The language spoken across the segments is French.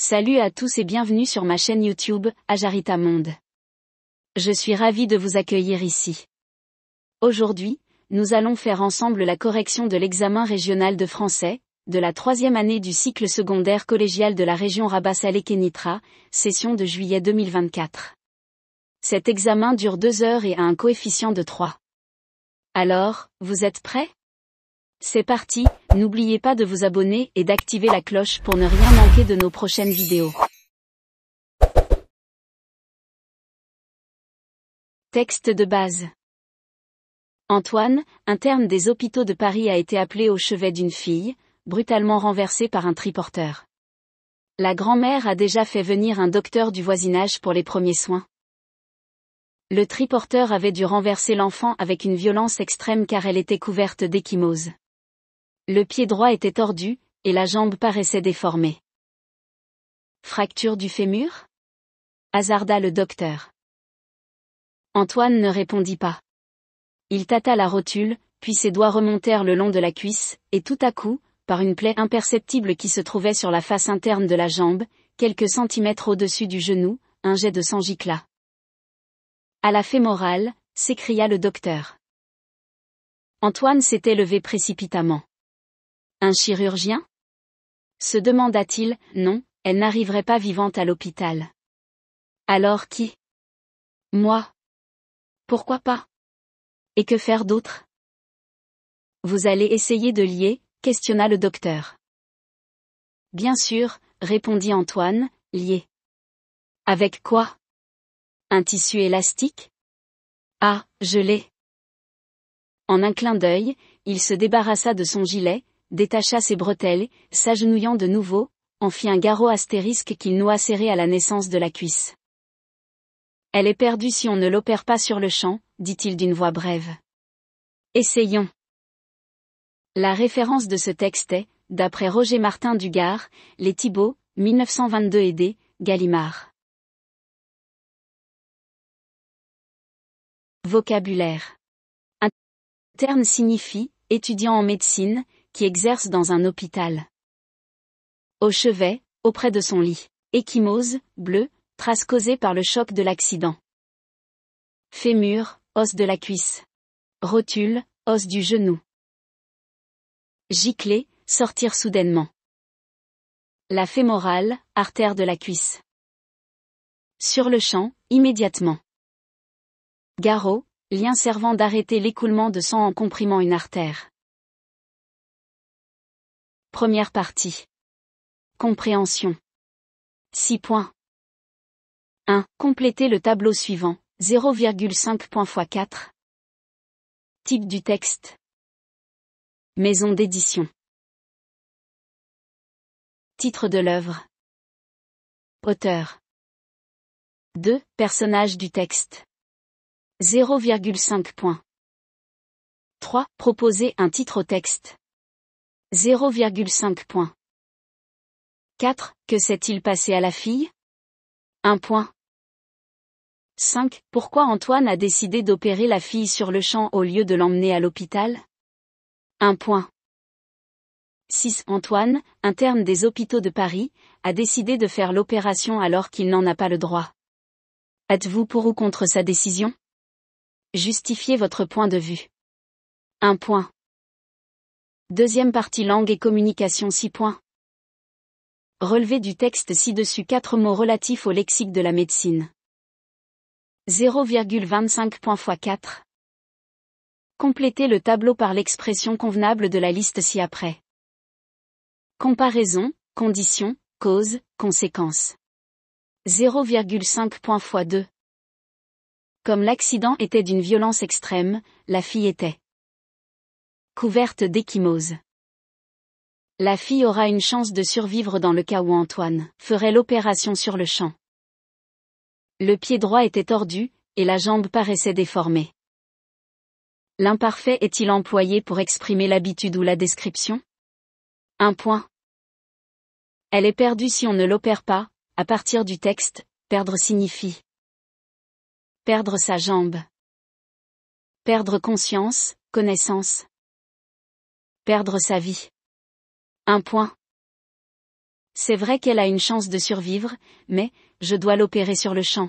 Salut à tous et bienvenue sur ma chaîne YouTube, Ajarita Monde. Je suis ravie de vous accueillir ici. Aujourd'hui, nous allons faire ensemble la correction de l'examen régional de français, de la troisième année du cycle secondaire collégial de la région Rabat-Salé-Kénitra, session de juillet 2024. Cet examen dure deux heures et a un coefficient de 3. Alors, vous êtes prêts c'est parti, n'oubliez pas de vous abonner et d'activer la cloche pour ne rien manquer de nos prochaines vidéos. Texte de base Antoine, interne des hôpitaux de Paris a été appelé au chevet d'une fille, brutalement renversée par un triporteur. La grand-mère a déjà fait venir un docteur du voisinage pour les premiers soins. Le triporteur avait dû renverser l'enfant avec une violence extrême car elle était couverte d'échymose. Le pied droit était tordu, et la jambe paraissait déformée. Fracture du fémur hasarda le docteur. Antoine ne répondit pas. Il tâta la rotule, puis ses doigts remontèrent le long de la cuisse, et tout à coup, par une plaie imperceptible qui se trouvait sur la face interne de la jambe, quelques centimètres au-dessus du genou, un jet de sang gicla. À la fémorale, s'écria le docteur. Antoine s'était levé précipitamment. Un chirurgien se demanda-t-il, non, elle n'arriverait pas vivante à l'hôpital. Alors qui Moi. Pourquoi pas Et que faire d'autre Vous allez essayer de lier, questionna le docteur. Bien sûr, répondit Antoine, lier. »« Avec quoi Un tissu élastique Ah, je l'ai. En un clin d'œil, il se débarrassa de son gilet, détacha ses bretelles, s'agenouillant de nouveau, en fit un garrot astérisque qu'il noua serré à la naissance de la cuisse. Elle est perdue si on ne l'opère pas sur le champ, dit-il d'une voix brève. Essayons. La référence de ce texte est, d'après Roger Martin Dugard, Les Thibault, 1922 aidé, Gallimard. Vocabulaire. Un terme signifie, étudiant en médecine, qui exerce dans un hôpital. Au chevet, auprès de son lit, échymose, bleu, trace causée par le choc de l'accident. Fémur, os de la cuisse. Rotule, os du genou. Gicler, sortir soudainement. La fémorale, artère de la cuisse. Sur le champ, immédiatement. Garrot, lien servant d'arrêter l'écoulement de sang en comprimant une artère. Première partie. Compréhension. 6 points. 1. Complétez le tableau suivant. 0,5 points x 4. Type du texte. Maison d'édition. Titre de l'œuvre. Auteur. 2. Personnage du texte. 0,5 points. 3. Proposer un titre au texte. 0,5 point. 4. Que s'est-il passé à la fille 1 point. 5. Pourquoi Antoine a décidé d'opérer la fille sur le champ au lieu de l'emmener à l'hôpital 1 point. 6. Antoine, interne des hôpitaux de Paris, a décidé de faire l'opération alors qu'il n'en a pas le droit. Êtes-vous pour ou contre sa décision Justifiez votre point de vue. 1 point. Deuxième partie langue et communication 6 points. Relevez du texte ci-dessus 4 mots relatifs au lexique de la médecine. 0,25 points x 4. Complétez le tableau par l'expression convenable de la liste ci-après. Comparaison, condition, cause, conséquence. 0,5 points x 2. Comme l'accident était d'une violence extrême, la fille était couverte d'échymose. La fille aura une chance de survivre dans le cas où Antoine ferait l'opération sur le champ. Le pied droit était tordu, et la jambe paraissait déformée. L'imparfait est-il employé pour exprimer l'habitude ou la description Un point. Elle est perdue si on ne l'opère pas, à partir du texte, perdre signifie perdre sa jambe. Perdre conscience, connaissance perdre sa vie. Un point. C'est vrai qu'elle a une chance de survivre, mais, je dois l'opérer sur le champ.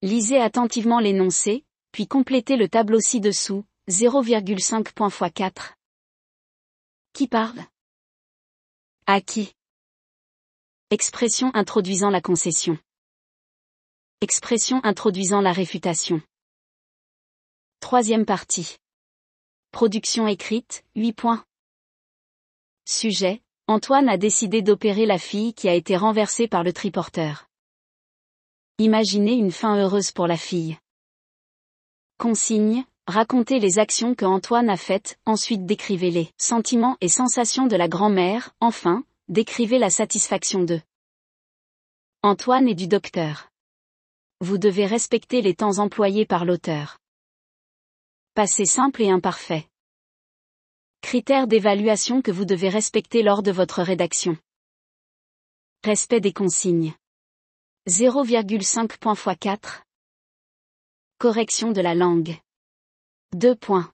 Lisez attentivement l'énoncé, puis complétez le tableau ci-dessous, 0,5 point x 4. Qui parle À qui Expression introduisant la concession. Expression introduisant la réfutation. Troisième partie. Production écrite, 8 points. Sujet. Antoine a décidé d'opérer la fille qui a été renversée par le triporteur. Imaginez une fin heureuse pour la fille. Consigne. Racontez les actions que Antoine a faites, ensuite décrivez-les. Sentiments et sensations de la grand-mère, enfin, décrivez la satisfaction de Antoine et du docteur. Vous devez respecter les temps employés par l'auteur passé simple et imparfait. Critères d'évaluation que vous devez respecter lors de votre rédaction. Respect des consignes. 0,5 point x 4. Correction de la langue. 2 points.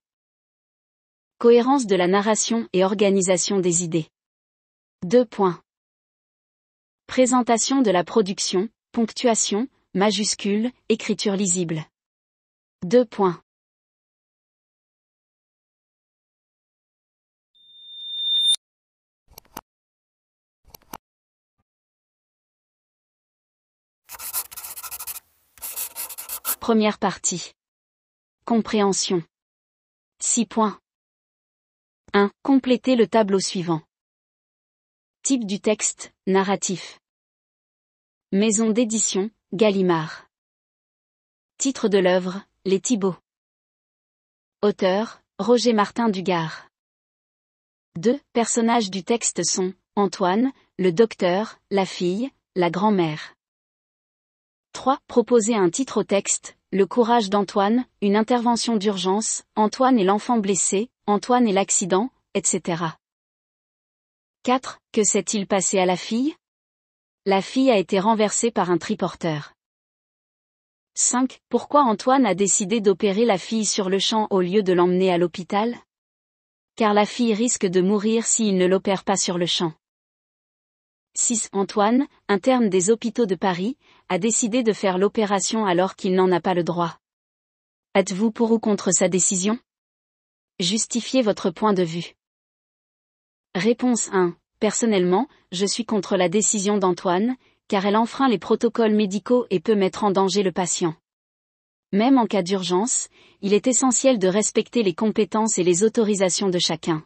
Cohérence de la narration et organisation des idées. 2 points. Présentation de la production, ponctuation, majuscule, écriture lisible. 2 points. Première partie. Compréhension. 6 points. 1. Complétez le tableau suivant. Type du texte, narratif. Maison d'édition, Gallimard. Titre de l'œuvre, Les Thibauts. Auteur, Roger Martin Dugard. 2. Personnages du texte sont, Antoine, le docteur, la fille, la grand-mère. 3. Proposer un titre au texte, Le courage d'Antoine, une intervention d'urgence, Antoine et l'enfant blessé, Antoine et l'accident, etc. 4. Que s'est-il passé à la fille La fille a été renversée par un triporteur. 5. Pourquoi Antoine a décidé d'opérer la fille sur le champ au lieu de l'emmener à l'hôpital Car la fille risque de mourir s'il ne l'opère pas sur le champ. 6. Antoine, interne des hôpitaux de Paris, a décidé de faire l'opération alors qu'il n'en a pas le droit. Êtes-vous pour ou contre sa décision Justifiez votre point de vue. Réponse 1. Personnellement, je suis contre la décision d'Antoine, car elle enfreint les protocoles médicaux et peut mettre en danger le patient. Même en cas d'urgence, il est essentiel de respecter les compétences et les autorisations de chacun.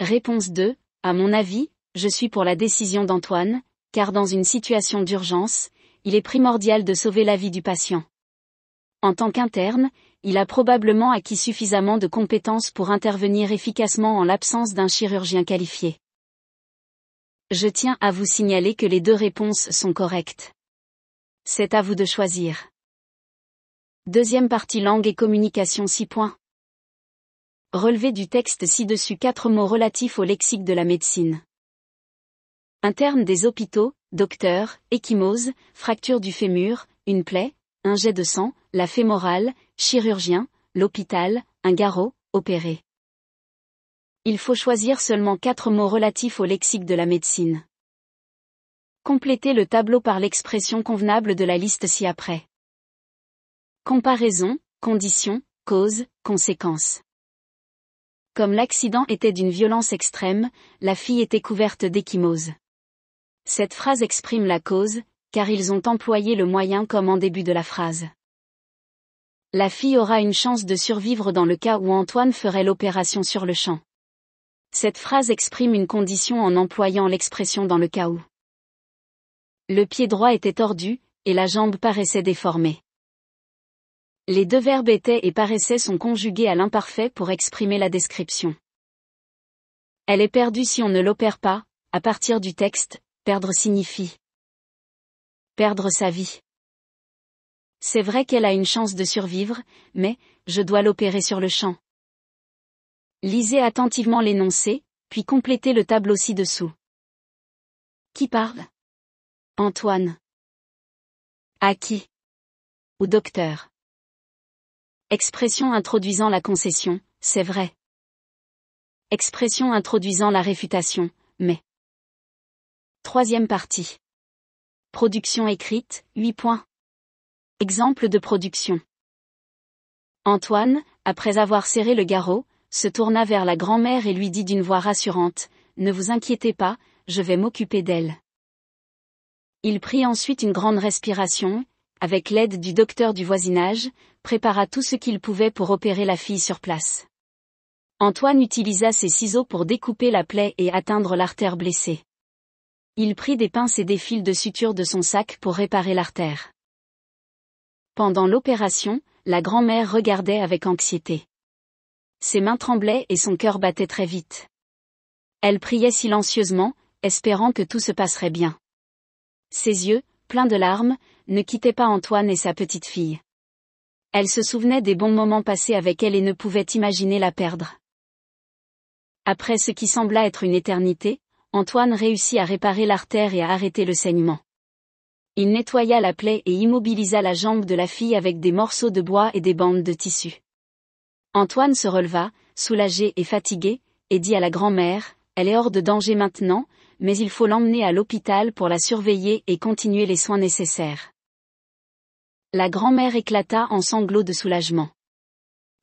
Réponse 2. À mon avis, je suis pour la décision d'Antoine, car dans une situation d'urgence, il est primordial de sauver la vie du patient. En tant qu'interne, il a probablement acquis suffisamment de compétences pour intervenir efficacement en l'absence d'un chirurgien qualifié. Je tiens à vous signaler que les deux réponses sont correctes. C'est à vous de choisir. Deuxième partie langue et communication 6 points. Relevez du texte ci-dessus quatre mots relatifs au lexique de la médecine. Interne des hôpitaux, docteur, échymose, fracture du fémur, une plaie, un jet de sang, la fémorale, chirurgien, l'hôpital, un garrot, opéré. Il faut choisir seulement quatre mots relatifs au lexique de la médecine. Complétez le tableau par l'expression convenable de la liste ci-après. Comparaison, condition, cause, conséquence. Comme l'accident était d'une violence extrême, la fille était couverte d'échymose. Cette phrase exprime la cause, car ils ont employé le moyen comme en début de la phrase. La fille aura une chance de survivre dans le cas où Antoine ferait l'opération sur le champ. Cette phrase exprime une condition en employant l'expression dans le cas où. Le pied droit était tordu, et la jambe paraissait déformée. Les deux verbes étaient et paraissaient sont conjugués à l'imparfait pour exprimer la description. Elle est perdue si on ne l'opère pas, à partir du texte, Perdre signifie perdre sa vie. C'est vrai qu'elle a une chance de survivre, mais, je dois l'opérer sur le champ. Lisez attentivement l'énoncé, puis complétez le tableau ci-dessous. Qui parle Antoine. À qui Au docteur. Expression introduisant la concession, c'est vrai. Expression introduisant la réfutation, mais. Troisième partie. Production écrite, 8 points. Exemple de production. Antoine, après avoir serré le garrot, se tourna vers la grand-mère et lui dit d'une voix rassurante, Ne vous inquiétez pas, je vais m'occuper d'elle. Il prit ensuite une grande respiration, avec l'aide du docteur du voisinage, prépara tout ce qu'il pouvait pour opérer la fille sur place. Antoine utilisa ses ciseaux pour découper la plaie et atteindre l'artère blessée. Il prit des pinces et des fils de suture de son sac pour réparer l'artère. Pendant l'opération, la grand-mère regardait avec anxiété. Ses mains tremblaient et son cœur battait très vite. Elle priait silencieusement, espérant que tout se passerait bien. Ses yeux, pleins de larmes, ne quittaient pas Antoine et sa petite fille. Elle se souvenait des bons moments passés avec elle et ne pouvait imaginer la perdre. Après ce qui sembla être une éternité, Antoine réussit à réparer l'artère et à arrêter le saignement. Il nettoya la plaie et immobilisa la jambe de la fille avec des morceaux de bois et des bandes de tissu. Antoine se releva, soulagé et fatigué, et dit à la grand-mère, Elle est hors de danger maintenant, mais il faut l'emmener à l'hôpital pour la surveiller et continuer les soins nécessaires. La grand-mère éclata en sanglots de soulagement.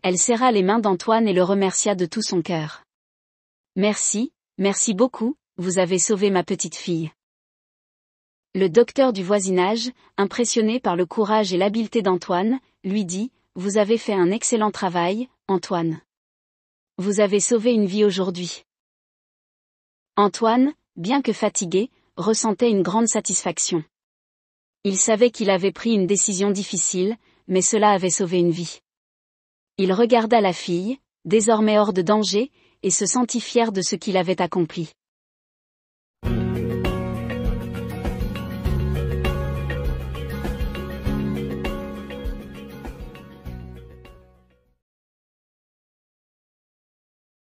Elle serra les mains d'Antoine et le remercia de tout son cœur. Merci, merci beaucoup, vous avez sauvé ma petite fille. Le docteur du voisinage, impressionné par le courage et l'habileté d'Antoine, lui dit, Vous avez fait un excellent travail, Antoine. Vous avez sauvé une vie aujourd'hui. Antoine, bien que fatigué, ressentait une grande satisfaction. Il savait qu'il avait pris une décision difficile, mais cela avait sauvé une vie. Il regarda la fille, désormais hors de danger, et se sentit fier de ce qu'il avait accompli.